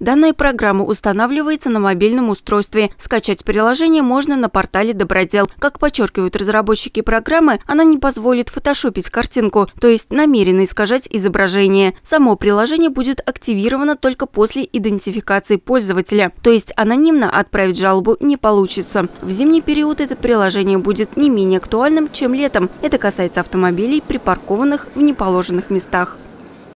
Данная программа устанавливается на мобильном устройстве. Скачать приложение можно на портале Добродел. Как подчеркивают разработчики программы, она не позволит фотошопить картинку, то есть намеренно искажать изображение. Само приложение будет активировано только после идентификации пользователя, то есть анонимно отправить жалобу не получится. В зимний период это приложение будет не менее актуальным, чем летом. Это касается автомобилей, припаркованных в неположенных местах.